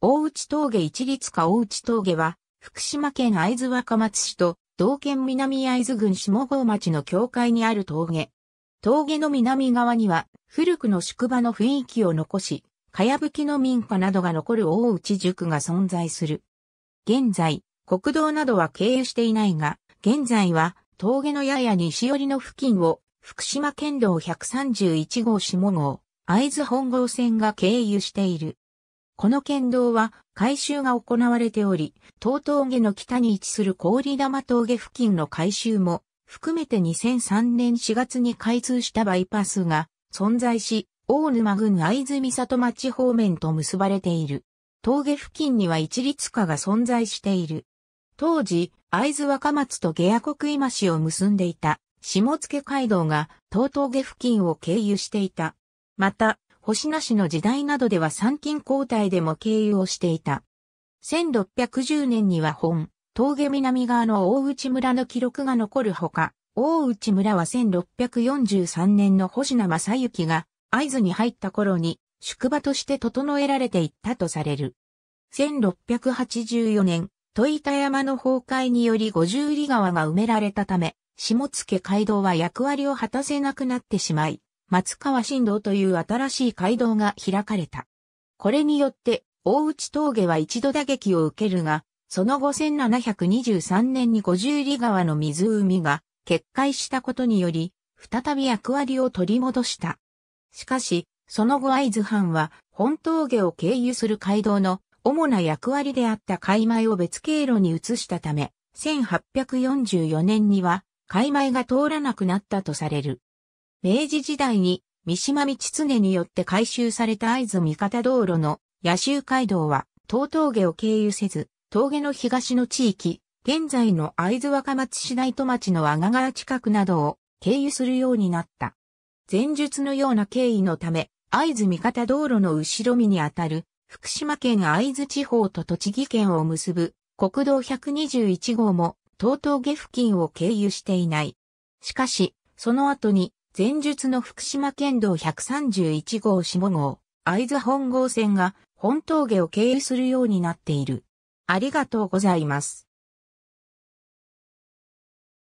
大内峠一律か大内峠は、福島県会津若松市と、同県南会津郡下郷町の境界にある峠。峠の南側には、古くの宿場の雰囲気を残し、かやぶきの民家などが残る大内塾が存在する。現在、国道などは経由していないが、現在は、峠のやや西寄りの付近を、福島県道131号下郷、会津本郷線が経由している。この県道は改修が行われており、東峠の北に位置する氷玉峠付近の改修も含めて2003年4月に開通したバイパスが存在し、大沼郡藍津里町方面と結ばれている。峠付近には一律化が存在している。当時、藍津若松と下野国今市を結んでいた下野街道が東峠付近を経由していた。また、星名氏の時代などでは参勤交代でも経由をしていた。1610年には本、峠南側の大内村の記録が残るほか、大内村は1643年の星名正幸が合図に入った頃に宿場として整えられていったとされる。1684年、戸板山の崩壊により五十里川が埋められたため、下野街道は役割を果たせなくなってしまい、松川新道という新しい街道が開かれた。これによって、大内峠は一度打撃を受けるが、その後1723年に五十里川の湖が決壊したことにより、再び役割を取り戻した。しかし、その後会津藩は本峠を経由する街道の主な役割であった海米を別経路に移したため、1844年には海米が通らなくなったとされる。明治時代に三島道常によって改修された会津三方道路の野州街道は東峠を経由せず、峠の東の地域、現在の会津若松市内戸町の阿賀川近くなどを経由するようになった。前述のような経緯のため、会津三方道路の後ろ身にあたる福島県会津地方と栃木県を結ぶ国道121号も東峠付近を経由していない。しかし、その後に前述の福島県道131号下号、会津本郷線が本峠を経由するようになっている。ありがとうございます。